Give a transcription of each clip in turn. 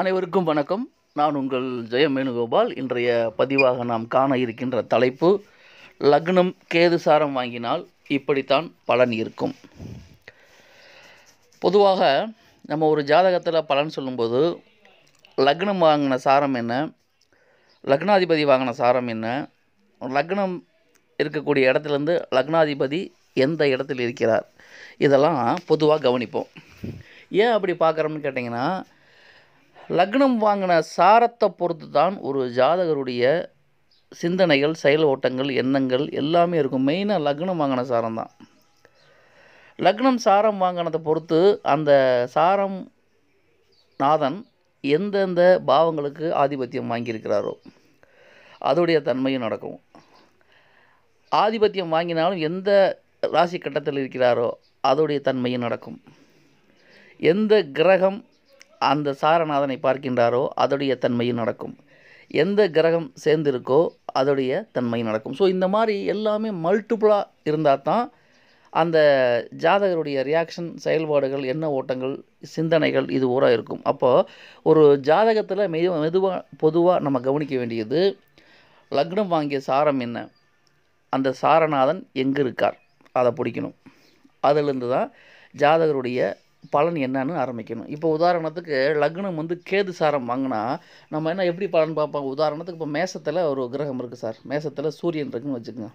அனைவருக்கும் வணக்கம் நான் உங்கள் ஜெய வேணுகோபால் இன்றைய பதிவாக நாம் காண இருக்கின்ற தலைப்பு லக்னம் கேது சாரம் வாங்கினால் இப்படித்தான் பலன் இருக்கும் பொதுவாக நம்ம ஒரு ஜாதகத்தில் பலன் சொல்லும்போது லக்னம் வாங்கின சாரம் என்ன லக்னாதிபதி வாங்கின சாரம் என்ன லக்னம் இருக்கக்கூடிய இடத்துலேருந்து லக்னாதிபதி எந்த இடத்தில் இருக்கிறார் இதெல்லாம் பொதுவாக கவனிப்போம் ஏன் அப்படி பார்க்குறோம்னு கேட்டிங்கன்னா லக்னம் வாங்கின சாரத்தை பொறுத்து தான் ஒரு ஜாதகருடைய சிந்தனைகள் செயல் ஓட்டங்கள் எண்ணங்கள் எல்லாமே இருக்கும் மெயினாக லக்னம் வாங்கின சாரம் தான் லக்னம் சாரம் வாங்கினதை பொறுத்து அந்த சாரம் நாதன் எந்தெந்த பாவங்களுக்கு ஆதிபத்தியம் வாங்கியிருக்கிறாரோ அதோடைய தன்மையும் நடக்கும் ஆதிபத்தியம் வாங்கினாலும் எந்த ராசி கட்டத்தில் இருக்கிறாரோ அதோடைய தன்மையும் நடக்கும் எந்த கிரகம் அந்த சாரநாதனை பார்க்கின்றாரோ அதோடைய தன்மையும் நடக்கும் எந்த கிரகம் சேர்ந்திருக்கோ அதோடைய தன்மை நடக்கும் ஸோ இந்த மாதிரி எல்லாமே மல்டிப்புளாக இருந்தால் தான் அந்த ஜாதகருடைய ரியாக்ஷன் செயல்பாடுகள் எண்ண ஓட்டங்கள் சிந்தனைகள் இது ஊராக இருக்கும் அப்போது ஒரு ஜாதகத்தில் மெது மெதுவாக பொதுவாக நம்ம கவனிக்க வேண்டியது லக்னம் வாங்கிய சாரம் என்ன அந்த சாரநாதன் எங்கே இருக்கார் அதை பிடிக்கணும் அதிலிருந்து தான் ஜாதகருடைய பலன் என்னன்னு ஆரம்பிக்கணும் இப்போ உதாரணத்துக்கு லக்னம் வந்து கேது சாரம் வாங்கினா நம்ம என்ன எப்படி பலன் பார்ப்போம் உதாரணத்துக்கு இப்போ மேசத்தில் ஒரு கிரகம் இருக்குது சார் மேசத்தில் சூரியன் இருக்குன்னு வச்சுக்கோங்க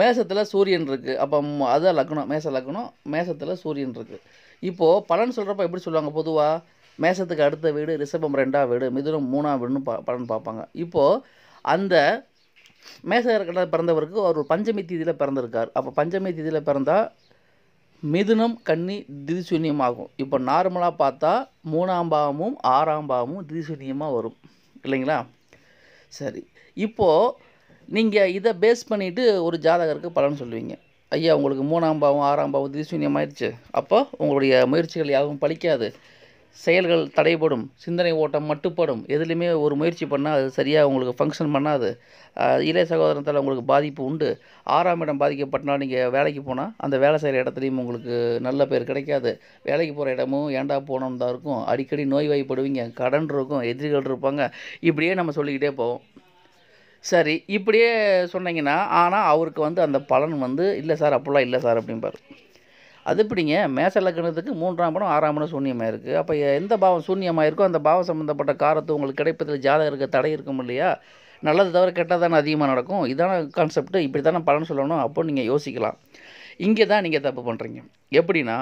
மேசத்தில் சூரியன் இருக்குது அப்போ அதுதான் லக்னம் மேச லக்னம் மேசத்தில் சூரியன் இருக்குது இப்போது பலன் சொல்கிறப்ப எப்படி சொல்லுவாங்க பொதுவாக மேசத்துக்கு அடுத்த வீடு ரிஷபம் ரெண்டாம் வீடு மிதுனம் மூணாம் வீடுன்னு பா பலன் பார்ப்பாங்க இப்போது அந்த இருக்கிற பிறந்தவருக்கு அவர் பஞ்சமி தீதியில் பிறந்திருக்கார் அப்போ பஞ்சமி தீதியில் பிறந்தால் மிதுனம் கன்னி திதிசூன்யமாகும் இப்போ நார்மலாக பார்த்தா மூணாம் பாவமும் ஆறாம் பாவமும் திதிசூன்யமாக வரும் இல்லைங்களா சரி இப்போது நீங்கள் இதை பேஸ் பண்ணிவிட்டு ஒரு ஜாதகருக்கு பலன் சொல்லுவீங்க ஐயா உங்களுக்கு மூணாம் பாவம் ஆறாம் பாவம் திதிசூன்யமாயிடுச்சு ஆயிடுச்சு அப்போ உங்களுடைய முயற்சிகள் யாரும் பழிக்காது செயல்கள் தடைபடும் சிந்தனை ஓட்டம் மட்டுப்படும் எதுலேயுமே ஒரு முயற்சி பண்ணால் அது சரியாக உங்களுக்கு ஃபங்க்ஷன் பண்ணாது இளைய சகோதரத்தில் உங்களுக்கு பாதிப்பு உண்டு ஆறாம் இடம் பாதிக்கப்பட்டனா நீங்கள் வேலைக்கு போனால் அந்த வேலை செய்கிற இடத்துலையும் உங்களுக்கு நல்ல பேர் கிடைக்காது வேலைக்கு போகிற இடமும் ஏண்டா போனோம் தான் இருக்கும் அடிக்கடி நோய்வாய்ப்படுவீங்க கடன் இருக்கும் எதிரிகள் இருப்பாங்க இப்படியே நம்ம சொல்லிக்கிட்டே போவோம் சரி இப்படியே சொன்னீங்கன்னா ஆனால் அவருக்கு வந்து அந்த பலன் வந்து இல்லை சார் அப்படிலாம் இல்லை சார் அப்படிம்பார் அது எப்படிங்க மேச லக்னத்துக்கு மூன்றாம் படம் ஆறாம் படம் சூன்யமாக இருக்குது அப்போ எந்த பாவம் சூன்யமாக இருக்கோ அந்த பாவம் சம்மந்தப்பட்ட காரத்தை உங்களுக்கு கிடைப்பதில் ஜாதகருக்கு தடை இருக்கும் இல்லையா நல்லது தவிர கெட்டதான தானே அதிகமாக நடக்கும் இதான கான்செப்ட்டு இப்படி தானே பலன் சொல்லணும் அப்போ நீங்கள் யோசிக்கலாம் இங்கே தான் நீங்கள் தப்பு பண்ணுறீங்க எப்படின்னா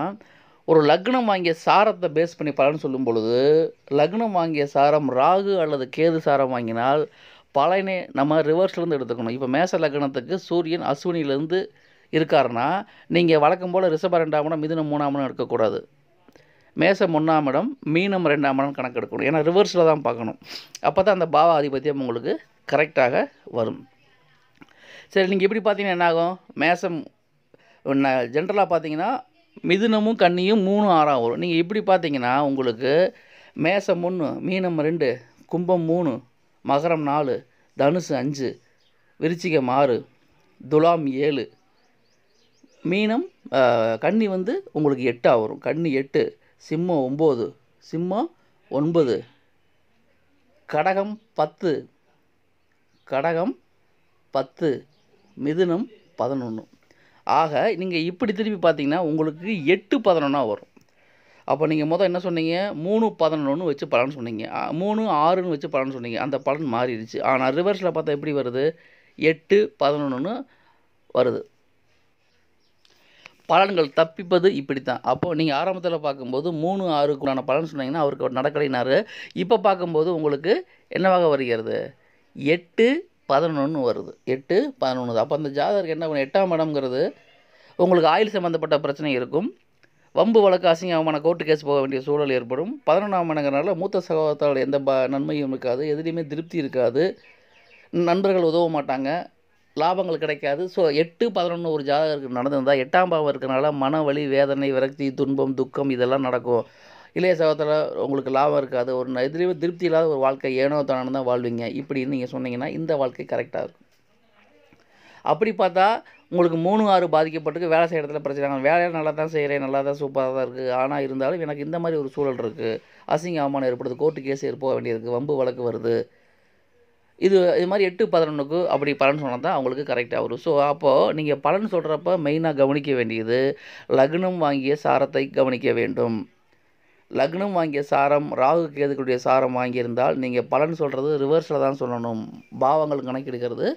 ஒரு லக்னம் வாங்கிய சாரத்தை பேஸ் பண்ணி பலன் சொல்லும் பொழுது லக்னம் வாங்கிய சாரம் ராகு அல்லது கேது சாரம் வாங்கினால் பலனை நம்ம ரிவர்ஸ்லேருந்து எடுத்துக்கணும் இப்போ மேச லக்னத்துக்கு சூரியன் அஸ்வினிலேருந்து இருக்காருன்னா நீங்கள் வழக்கம் போல் ரிஷப ரெண்டாம் இடம் மிதுனம் மூணாம் இடம் எடுக்கக்கூடாது மேசம் ஒன்றாம் இடம் மீனம் ரெண்டாம் இடம் கணக்கு எடுக்கணும் ஏன்னா ரிவர்ஸில் தான் பார்க்கணும் அப்போ தான் அந்த பாவ ஆதிபத்தியம் உங்களுக்கு கரெக்டாக வரும் சரி நீங்கள் எப்படி பார்த்தீங்கன்னா என்னாகும் மேசம் ஜென்ரலாக பார்த்தீங்கன்னா மிதுனமும் கன்னியும் மூணும் ஆறாம் வரும் நீங்கள் இப்படி பார்த்தீங்கன்னா உங்களுக்கு மேசம் ஒன்று மீனம் ரெண்டு கும்பம் மூணு மகரம் நாலு தனுசு அஞ்சு விருச்சிகம் ஆறு துலாம் ஏழு மீனம் கன்னி வந்து உங்களுக்கு எட்டாக வரும் கன்னி எட்டு சிம்மம் ஒம்பது சிம்மம் ஒன்பது கடகம் பத்து கடகம் பத்து மிதுனம் பதினொன்று ஆக நீங்கள் இப்படி திருப்பி பார்த்தீங்கன்னா உங்களுக்கு எட்டு பதினொன்னாக வரும் அப்போ நீங்கள் மொதல் என்ன சொன்னீங்க மூணு பதினொன்று வச்சு பலன் சொன்னீங்க மூணு ஆறுன்னு வச்சு பலன் சொன்னீங்க அந்த பலன் மாறிடுச்சு ஆனால் ரிவர்ஸில் பார்த்தா எப்படி வருது எட்டு பதினொன்றுன்னு வருது பலன்கள் தப்பிப்பது இப்படி தான் அப்போது நீங்கள் ஆரம்பத்தில் பார்க்கும்போது மூணு ஆறுக்குள்ளான பலன் சொன்னீங்கன்னா அவருக்கு நடக்கலைனாரு இப்போ பார்க்கும்போது உங்களுக்கு என்னவாக வருகிறது எட்டு பதினொன்று வருது எட்டு பதினொன்று அப்போ அந்த ஜாதகருக்கு என்ன பண்ணும் எட்டாம் இடம்ங்கிறது உங்களுக்கு ஆயில் சம்மந்தப்பட்ட பிரச்சனை இருக்கும் வம்பு வழக்கு அசிங்கமான அவமான கோர்ட்டு கேஸ் போக வேண்டிய சூழல் ஏற்படும் பதினொன்றாம் இடங்கிறனால மூத்த சகோதரத்தால் எந்த ப நன்மையும் இருக்காது எதுலேயுமே திருப்தி இருக்காது நண்பர்கள் உதவ மாட்டாங்க லாபங்கள் கிடைக்காது ஸோ எட்டு பதினொன்று ஒரு ஜாதகருக்கு நடந்திருந்தால் எட்டாம் பாவம் இருக்கிறனால மன வலி வேதனை விரக்தி துன்பம் துக்கம் இதெல்லாம் நடக்கும் இளைய சகோதர உங்களுக்கு லாபம் இருக்காது ஒரு எதிரியும் திருப்தி இல்லாத ஒரு வாழ்க்கை ஏனோ தானு தான் வாழ்வீங்க இப்படின்னு நீங்கள் சொன்னீங்கன்னா இந்த வாழ்க்கை கரெக்டாக இருக்கும் அப்படி பார்த்தா உங்களுக்கு மூணு ஆறு பாதிக்கப்பட்டுக்கு வேலை செய்கிற இடத்துல பிரச்சனை வேலையை நல்லா தான் செய்கிறேன் நல்லா தான் சூப்பராக தான் இருக்குது ஆனால் இருந்தாலும் எனக்கு இந்த மாதிரி ஒரு சூழல் இருக்குது அசிங்க அவமானம் ஏற்படுது கோர்ட்டு கேஸ் ஏற்போக வேண்டியிருக்கு வம்பு வழக்கு வருது இது இது மாதிரி எட்டு பதினொன்றுக்கு அப்படி பலன் சொன்னால் தான் அவங்களுக்கு கரெக்டாக வரும் ஸோ அப்போது நீங்கள் பலன் சொல்கிறப்ப மெயினாக கவனிக்க வேண்டியது லக்னம் வாங்கிய சாரத்தை கவனிக்க வேண்டும் லக்னம் வாங்கிய சாரம் ராகு கேதுக்குடைய சாரம் வாங்கியிருந்தால் நீங்கள் பலன் சொல்கிறது ரிவர்ஸில் தான் சொல்லணும் பாவங்கள் கணக்கெடுக்கிறது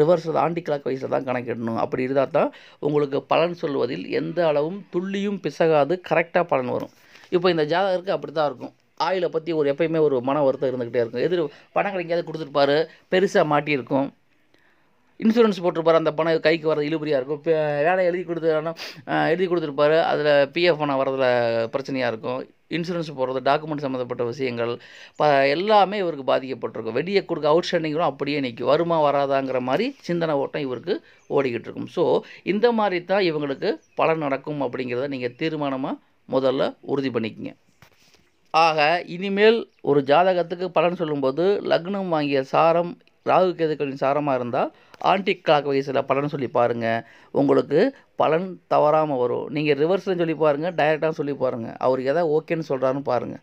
ரிவர்ஸில் ஆண்டி கிளாக் வைஸில் தான் கணக்கிடணும் அப்படி இருந்தால் தான் உங்களுக்கு பலன் சொல்வதில் எந்த அளவும் துள்ளியும் பிசகாது கரெக்டாக பலன் வரும் இப்போ இந்த ஜாதகருக்கு அப்படி தான் இருக்கும் ஆயிலை பற்றி ஒரு எப்பயுமே ஒரு மன வருத்தம் இருந்துக்கிட்டே இருக்கும் எதிர் பணங்கள் எங்கேயாவது கொடுத்துருப்பாரு பெருசாக மாட்டியிருக்கும் இன்சூரன்ஸ் போட்டிருப்பாரு அந்த பணம் கைக்கு வர்றது இழுபடியாக இருக்கும் இப்போ வேலை எழுதி கொடுத்துருன்னா எழுதி கொடுத்துருப்பாரு அதில் பிஎஃப் பணம் வரதில் பிரச்சனையாக இருக்கும் இன்சூரன்ஸ் போடுறது டாக்குமெண்ட் சம்மந்தப்பட்ட விஷயங்கள் ப எல்லாமே இவருக்கு பாதிக்கப்பட்டிருக்கும் வெளியே கொடுக்க அவுட் ஸ்டாண்டிங்களும் அப்படியே நிற்கும் வருமா வராதாங்கிற மாதிரி சிந்தனை ஓட்டம் இவருக்கு ஓடிக்கிட்டு இருக்கும் ஸோ இந்த மாதிரி தான் இவங்களுக்கு பலன் நடக்கும் அப்படிங்கிறத நீங்கள் தீர்மானமாக முதல்ல உறுதி பண்ணிக்கங்க ஆக இனிமேல் ஒரு ஜாதகத்துக்கு பலன் சொல்லும்போது லக்னம் வாங்கிய சாரம் ராகு கேதுக்களின் சாரமாக இருந்தால் ஆன்டி கிளாக் வயசில் பலன் சொல்லி பாருங்கள் உங்களுக்கு பலன் தவறாமல் வரும் நீங்கள் ரிவர்ஸில் சொல்லி பாருங்கள் டைரெக்டாக சொல்லி பாருங்கள் அவர் எதை ஓகேன்னு சொல்கிறாருன்னு பாருங்கள்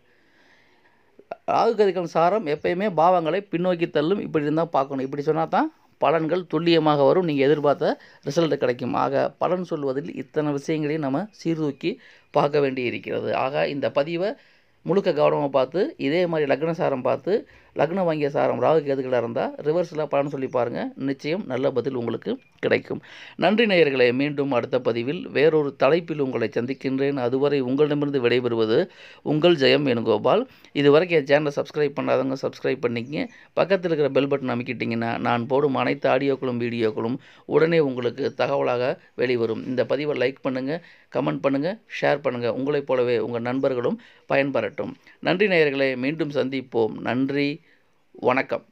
ராகு கதிக்களின் சாரம் எப்பயுமே பாவங்களை பின்னோக்கி தள்ளும் இப்படி இருந்தால் பார்க்கணும் இப்படி சொன்னால் தான் பலன்கள் துல்லியமாக வரும் நீங்கள் எதிர்பார்த்த ரிசல்ட் கிடைக்கும் ஆக பலன் சொல்வதில் இத்தனை விஷயங்களையும் நம்ம சீர்தூக்கி பார்க்க வேண்டி இருக்கிறது ஆக இந்த பதிவை முழுக்க கௌரவமாக பார்த்து இதே மாதிரி லக்னசாரம் பார்த்து லக்னம் வாங்கிய சாரம் ராகு கேதுகளாக இருந்தால் ரிவர்ஸில் பலன் சொல்லி பாருங்கள் நிச்சயம் நல்ல பதில் உங்களுக்கு கிடைக்கும் நன்றி நேயர்களை மீண்டும் அடுத்த பதிவில் வேறொரு தலைப்பில் உங்களை சந்திக்கின்றேன் அதுவரை உங்களிடமிருந்து விடைபெறுவது உங்கள் ஜெயம் வேணுகோபால் இதுவரைக்கும் என் சேனலை சப்ஸ்கிரைப் பண்ணாதவங்க சப்ஸ்கிரைப் பண்ணிக்கங்க பக்கத்தில் இருக்கிற பெல் பட்டன் அமைக்கிட்டிங்கன்னா நான் போடும் அனைத்து ஆடியோக்களும் வீடியோக்களும் உடனே உங்களுக்கு தகவலாக வெளிவரும் இந்த பதிவை லைக் பண்ணுங்கள் கமெண்ட் பண்ணுங்கள் ஷேர் பண்ணுங்கள் உங்களைப் போலவே உங்கள் நண்பர்களும் பயன்பெறட்டும் நன்றி நேயர்களை மீண்டும் சந்திப்போம் நன்றி வணக்கம்